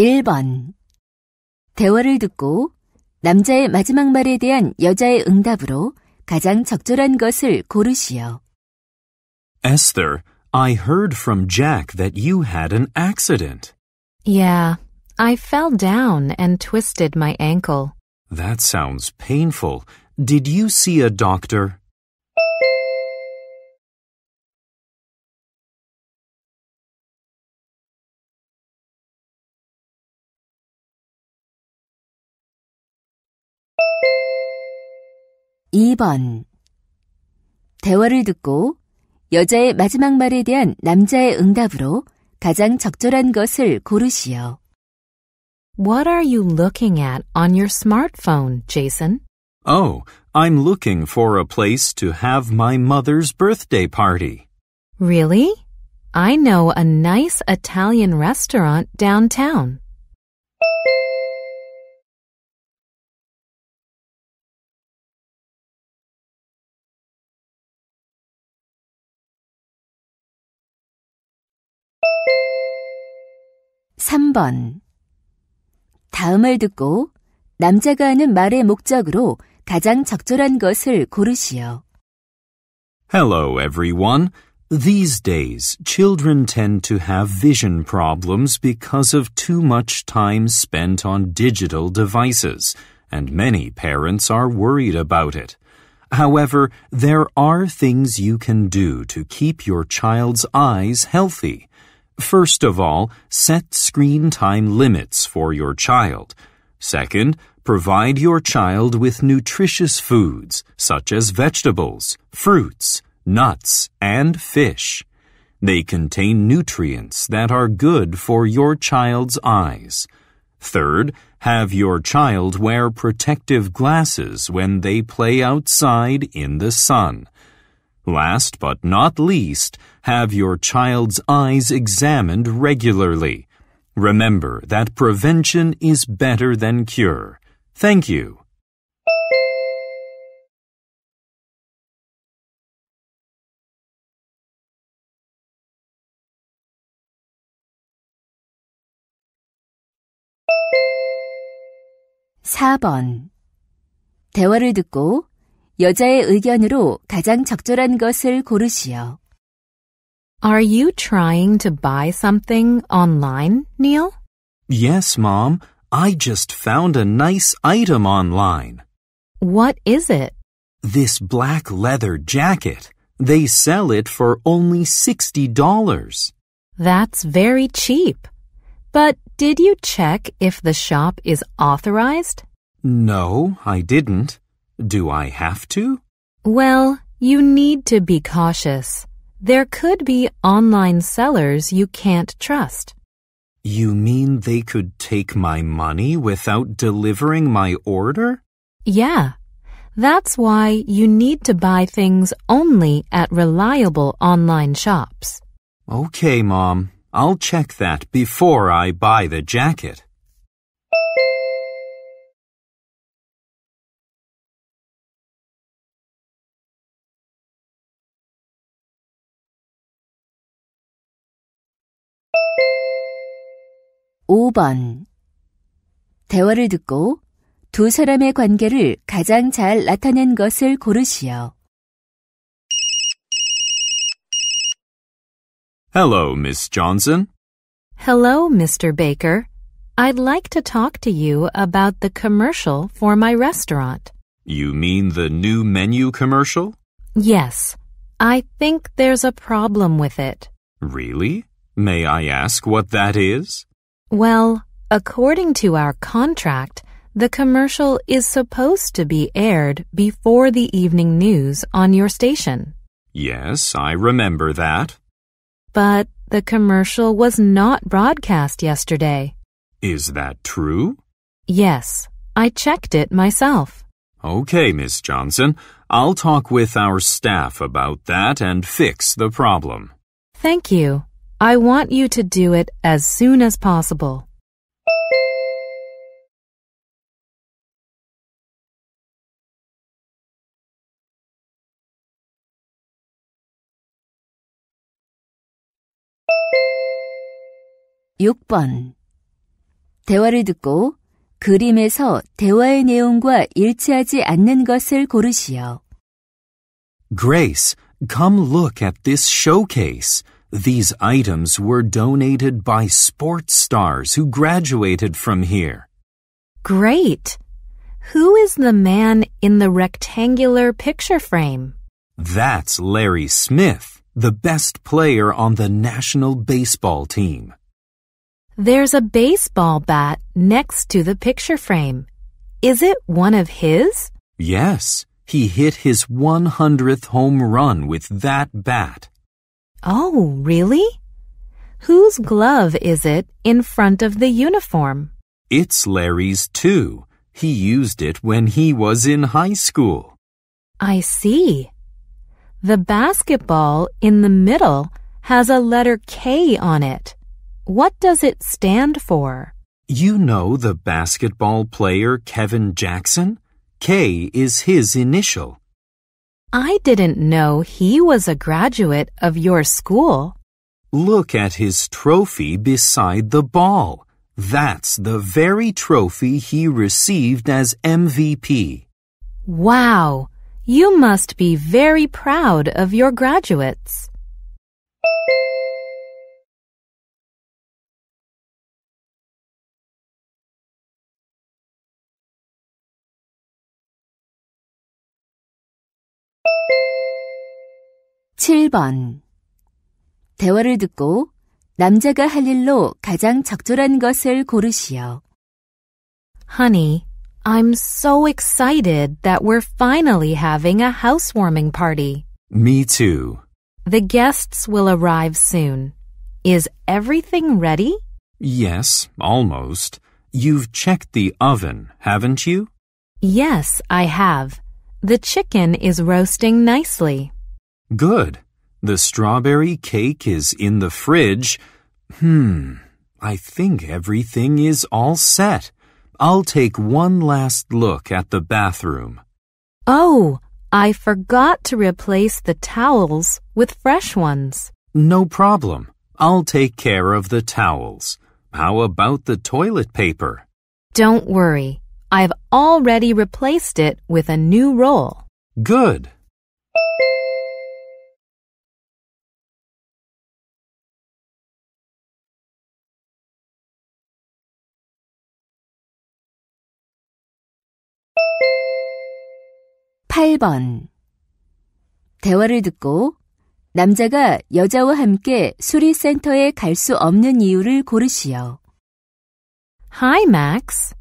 1번. 대화를 듣고 남자의 마지막 말에 대한 여자의 응답으로 가장 적절한 것을 고르시오. Esther, I heard from Jack that you had an accident. Yeah, I fell down and twisted my ankle. That sounds painful. Did you see a doctor? 2번. 대화를 듣고 여자의 마지막 말에 대한 남자의 응답으로 가장 적절한 것을 고르시오. What are you looking at on your smartphone, Jason? Oh, I'm looking for a place to have my mother's birthday party. Really? I know a nice Italian restaurant downtown. 3번. 다음을 듣고 남자가 하는 말의 목적으로 가장 적절한 것을 고르시오. Hello, everyone. These days, children tend to have vision problems because of too much time spent on digital devices, and many parents are worried about it. However, there are things you can do to keep your child's eyes healthy. First of all, set screen time limits for your child. Second, provide your child with nutritious foods, such as vegetables, fruits, nuts, and fish. They contain nutrients that are good for your child's eyes. Third, have your child wear protective glasses when they play outside in the sun. Last but not least, have your child's eyes examined regularly. Remember that prevention is better than cure. Thank you. (4번) 대화를 듣고 여자의 의견으로 가장 적절한 것을 고르시오. Are you trying to buy something online, Neil? Yes, Mom. I just found a nice item online. What is it? This black leather jacket. They sell it for only $60. That's very cheap. But did you check if the shop is authorized? No, I didn't. Do I have to? Well, you need to be cautious. There could be online sellers you can't trust. You mean they could take my money without delivering my order? Yeah. That's why you need to buy things only at reliable online shops. Okay, Mom. I'll check that before I buy the jacket. 5번. 대화를 듣고 두 사람의 관계를 가장 잘 나타낸 것을 고르시오. Hello, Miss Johnson. Hello, Mr. Baker. I'd like to talk to you about the commercial for my restaurant. You mean the new menu commercial? Yes. I think there's a problem with it. Really? May I ask what that is? Well, according to our contract, the commercial is supposed to be aired before the evening news on your station. Yes, I remember that. But the commercial was not broadcast yesterday. Is that true? Yes, I checked it myself. Okay, Miss Johnson. I'll talk with our staff about that and fix the problem. Thank you. I want you to do it as soon as possible. (6번) 대화를 듣고 그림에서 대화의 내용과 일치하지 않는 것을 고르시오. Grace, come look at this showcase. These items were donated by sports stars who graduated from here. Great! Who is the man in the rectangular picture frame? That's Larry Smith, the best player on the national baseball team. There's a baseball bat next to the picture frame. Is it one of his? Yes, he hit his 100th home run with that bat. Oh, really? Whose glove is it in front of the uniform? It's Larry's too. He used it when he was in high school. I see. The basketball in the middle has a letter K on it. What does it stand for? You know the basketball player Kevin Jackson? K is his initial. I didn't know he was a graduate of your school. Look at his trophy beside the ball. That's the very trophy he received as MVP. Wow, you must be very proud of your graduates. 7번. 대화를 듣고 남자가 할 일로 가장 적절한 것을 고르시오. Honey, I'm so excited that we're finally having a housewarming party. Me too. The guests will arrive soon. Is everything ready? Yes, almost. You've checked the oven, haven't you? Yes, I have. The chicken is roasting nicely. Good. The strawberry cake is in the fridge. Hmm. I think everything is all set. I'll take one last look at the bathroom. Oh, I forgot to replace the towels with fresh ones. No problem. I'll take care of the towels. How about the toilet paper? Don't worry. I've already replaced it with a new roll. Good. 8번. 대화를 듣고 남자가 여자와 함께 수리센터에 갈 수 없는 이유를 고르시오. Hi, Max.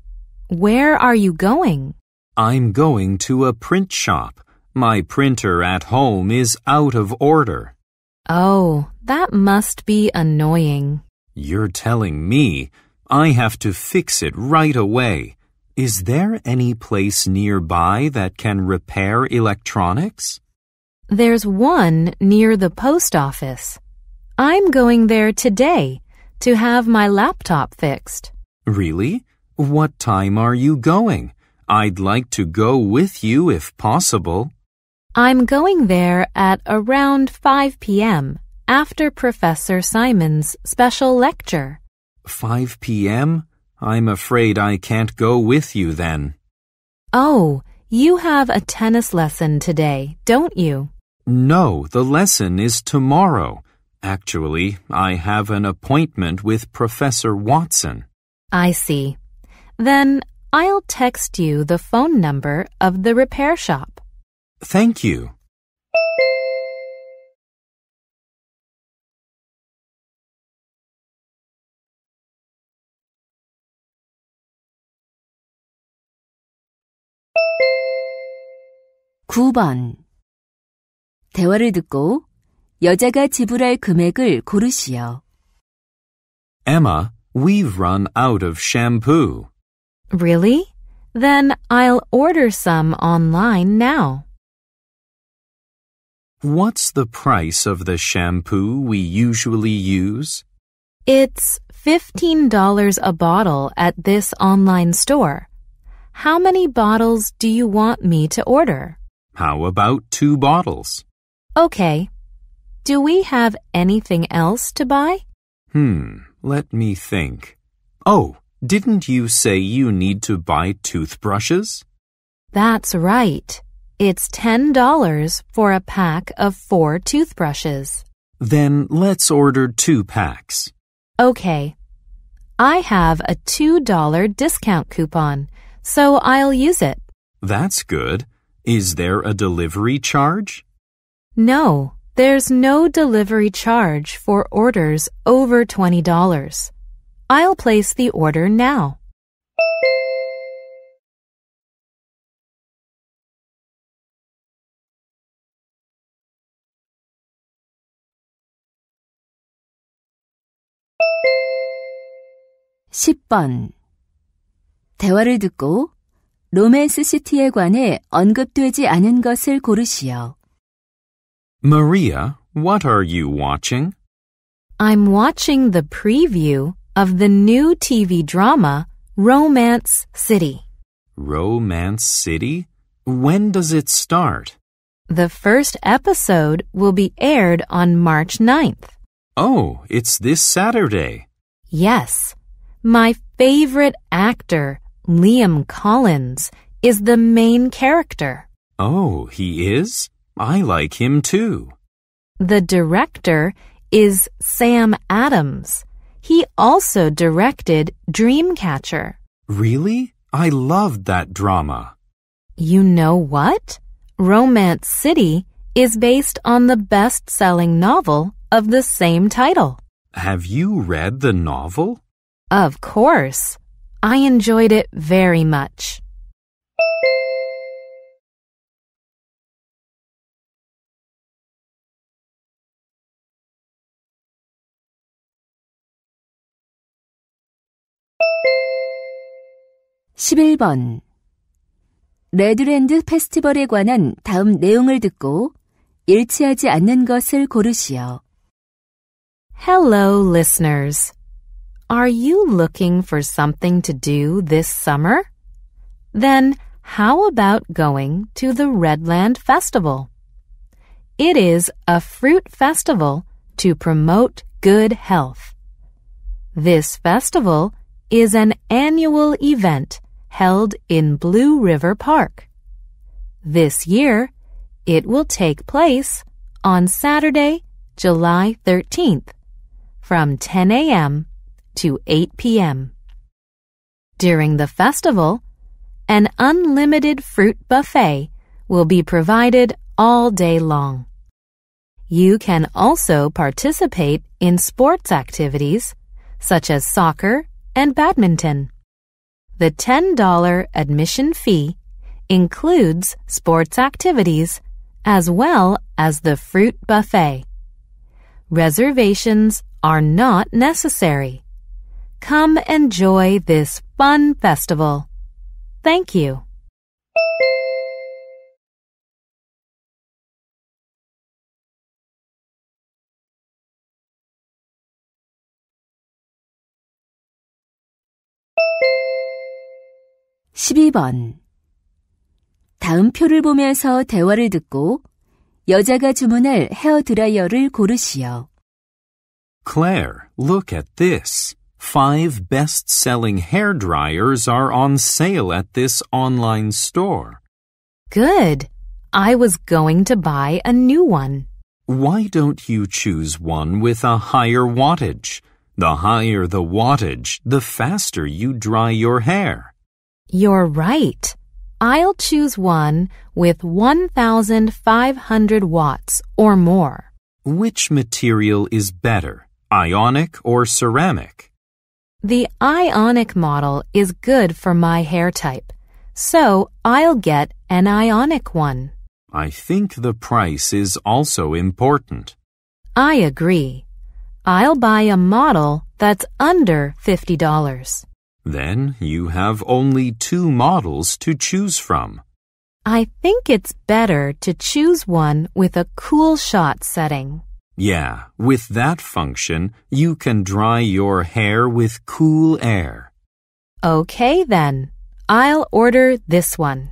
Where are you going? I'm going to a print shop. My printer at home is out of order. Oh, that must be annoying. You're telling me I have to fix it right away. Is there any place nearby that can repair electronics? There's one near the post office. I'm going there today to have my laptop fixed. Really? What time are you going? I'd like to go with you if possible. I'm going there at around 5 p.m. after Professor Simon's special lecture. 5 p.m.? I'm afraid I can't go with you then. Oh, you have a tennis lesson today, don't you? No, the lesson is tomorrow. Actually, I have an appointment with Professor Watson. I see. Then I'll text you the phone number of the repair shop. Thank you. 9번 대화를 듣고 여자가 지불할 금액을 고르시오. Emma, we've run out of shampoo. Really? Then I'll order some online now. What's the price of the shampoo we usually use? It's $15 a bottle at this online store. How many bottles do you want me to order? How about two bottles? Okay. Do we have anything else to buy? Hmm, let me think. Oh, didn't you say you need to buy toothbrushes? That's right. It's $10 for a pack of four toothbrushes. Then let's order two packs. Okay. I have a $2 discount coupon, so I'll use it. That's good. Is there a delivery charge? No, there's no delivery charge for orders over $20. I'll place the order now. (10번) 대화를 듣고 로맨스 시티에 관해 언급되지 않은 것을 고르시오. Maria, what are you watching? I'm watching the preview of the new TV drama Romance City. Romance City? When does it start? The first episode will be aired on March 9th. Oh, it's this Saturday. Yes. My favorite actor Liam Collins is the main character. Oh, he is? I like him too. The director is Sam Adams. He also directed Dreamcatcher. Really? I loved that drama. You know what? Romance City is based on the best selling novel of the same title. Have you read the novel? Of course. I enjoyed it very much. (11번) 레드랜드 페스티벌에 관한 다음 내용을 듣고 일치하지 않는 것을 고르시오. Hello, listeners. Are you looking for something to do this summer? Then how about going to the Redland Festival? It is a fruit festival to promote good health. This festival is an annual event held in Blue River Park. This year, it will take place on Saturday, July 13th from 10 a.m to 8 p.m. During the festival, an unlimited fruit buffet will be provided all day long. You can also participate in sports activities such as soccer and badminton. The $10 admission fee includes sports activities as well as the fruit buffet. Reservations are not necessary. Come enjoy this fun festival. Thank you. (12번) 다음 표를 보면서 대화를 듣고 여자가 주문할 헤어 드라이어를 고르시오. Claire, look at this. Five best selling hair dryers are on sale at this online store. Good. I was going to buy a new one. Why don't you choose one with a higher wattage? The higher the wattage, the faster you dry your hair. You're right. I'll choose one with 1,500 watts or more. Which material is better, ionic or ceramic? The ionic model is good for my hair type, so I'll get an ionic one. I think the price is also important. I agree. I'll buy a model that's under $50. Then you have only two models to choose from. I think it's better to choose one with a cool shot setting. Yeah, with that function, you can dry your hair with cool air. Okay then, I'll order this one.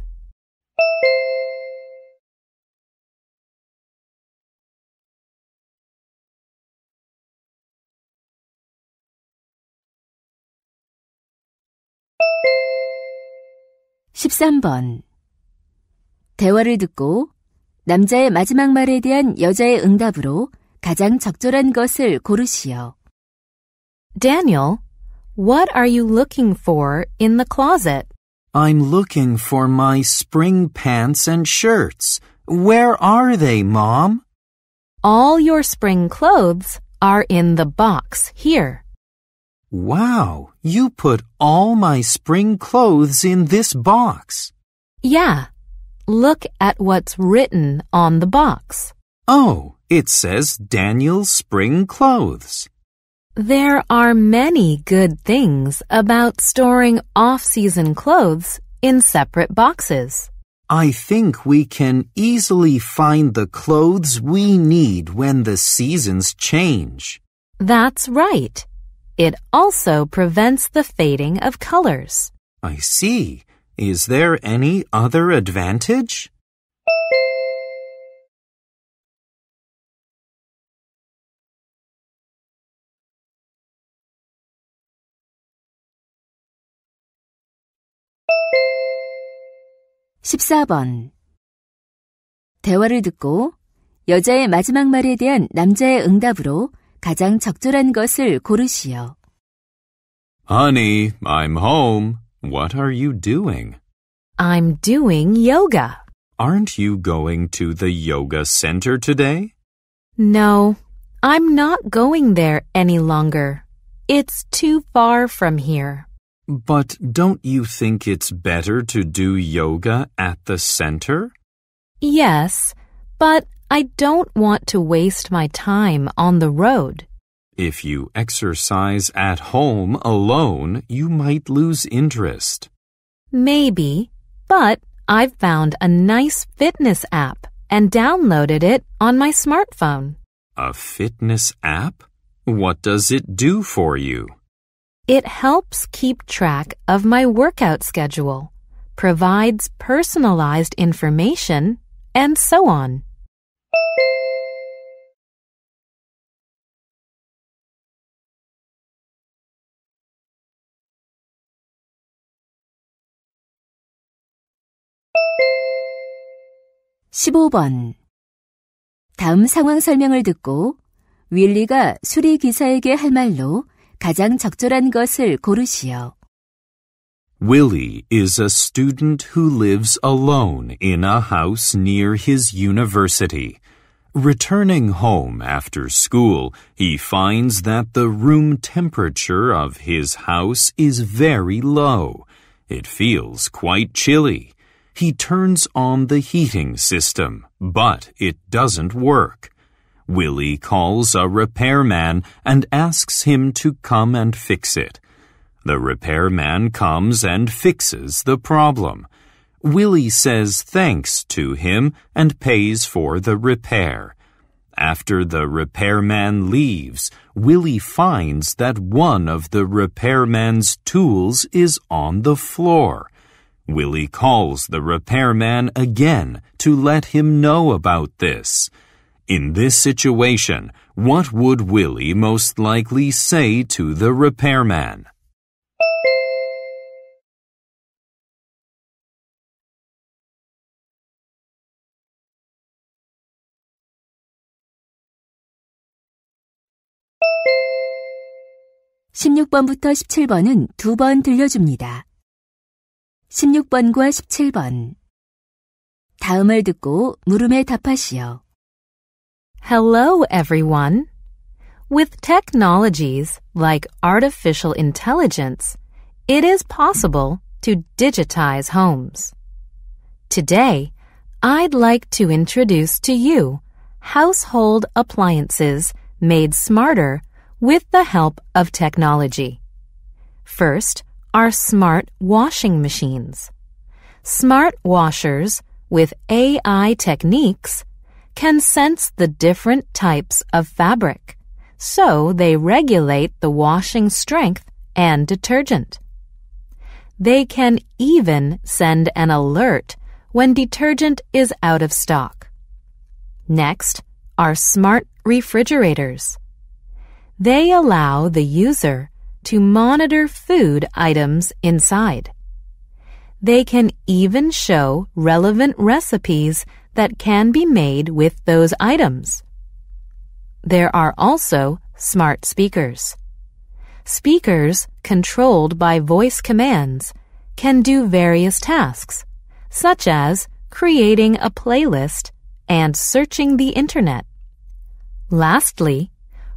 (13번) 대화를 듣고 남자의 마지막 말에 대한 여자의 응답으로 가장 적절한 것을 고르시오. Daniel, what are you looking for in the closet? I'm looking for my spring pants and shirts. Where are they, Mom? All your spring clothes are in the box here. Wow, you put all my spring clothes in this box. Yeah. Look at what's written on the box. Oh, it says Daniel's spring clothes. There are many good things about storing off-season clothes in separate boxes. I think we can easily find the clothes we need when the seasons change. That's right. It also prevents the fading of colors. I see. Is there any other advantage? 14번. 대화를 듣고 여자의 마지막 말에 대한 남자의 응답으로 가장 적절한 것을 고르시오. Honey, I'm home. What are you doing? I'm doing yoga. Aren't you going to the yoga center today? No, I'm not going there any longer. It's too far from here. But don't you think it's better to do yoga at the center? Yes, but I don't want to waste my time on the road. If you exercise at home alone, you might lose interest. Maybe, but I've found a nice fitness app and downloaded it on my smartphone. A fitness app? What does it do for you? It helps keep track of my workout schedule, provides personalized information, and so on. (15번) 다음 상황 설명을 듣고 윌리가 수리 기사에게 할 말로 가장 적절한 것을 고르시오. Willie is a student who lives alone in a house near his university. Returning home after school, he finds that the room temperature of his house is very low. It feels quite chilly. He turns on the heating system, but it doesn't work. Willie calls a repairman and asks him to come and fix it. The repairman comes and fixes the problem. Willie says thanks to him and pays for the repair. After the repairman leaves, Willie finds that one of the repairman's tools is on the floor. Willie calls the repairman again to let him know about this. In this situation, what would Willie most likely say to the repairman? (16번부터 17번은 두 번 들려줍니다. 16번과 17번. 다음을 듣고 물음에 답하시오. Hello, everyone. With technologies like artificial intelligence, it is possible to digitize homes. Today, I'd like to introduce to you household appliances made smarter with the help of technology. First are smart washing machines. Smart washers with AI techniques can sense the different types of fabric, so they regulate the washing strength and detergent. They can even send an alert when detergent is out of stock. Next are smart refrigerators. They allow the user to monitor food items inside. They can even show relevant recipes that can be made with those items. There are also smart speakers. Speakers controlled by voice commands can do various tasks, such as creating a playlist and searching the internet. Lastly,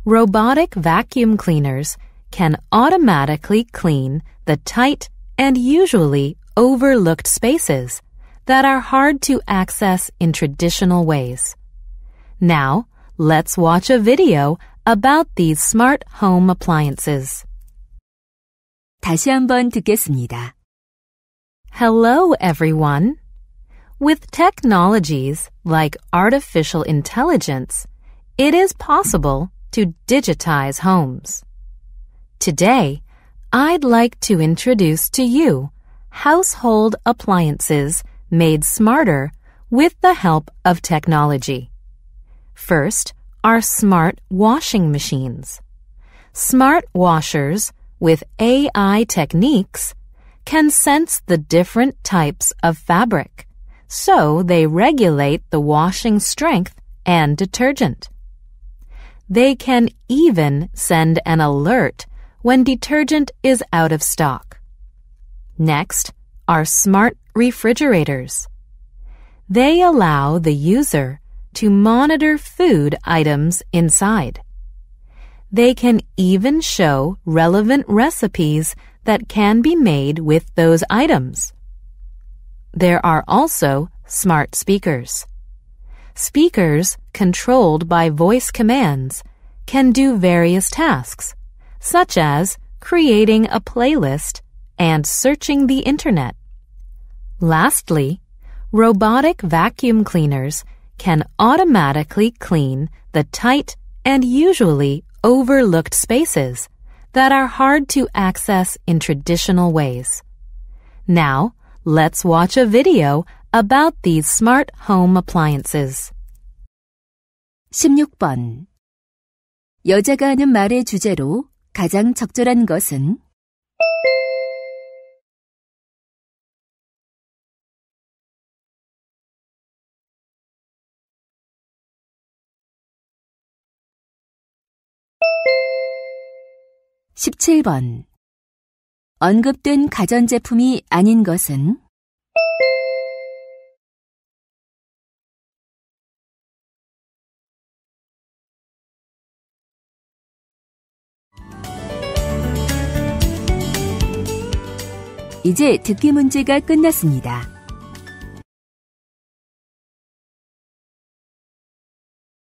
robotic vacuum cleaners can automatically clean the tight and usually overlooked spaces that are hard to access in traditional ways. Now, let's watch a video about these smart home appliances. 다시 한 번 듣겠습니다. Hello, everyone. With technologies like artificial intelligence, it is possible to digitize homes. Today, I'd like to introduce to you household appliances made smarter with the help of technology. First are smart washing machines. Smart washers with AI techniques can sense the different types of fabric, so they regulate the washing strength and detergent. They can even send an alert when detergent is out of stock. Next are smart refrigerators. They allow the user to monitor food items inside. They can even show relevant recipes that can be made with those items. There are also smart speakers. Speakers controlled by voice commands can do various tasks, such as creating a playlist and searching the internet. Lastly, robotic vacuum cleaners can automatically clean the tight and usually overlooked spaces that are hard to access in traditional ways. Now, let's watch a video about these smart home appliances. 16번 여자가 하는 말의 주제로 가장 적절한 것은 7번 언급된 가전제품이 아닌 것은? 이제 듣기 문제가 끝났습니다.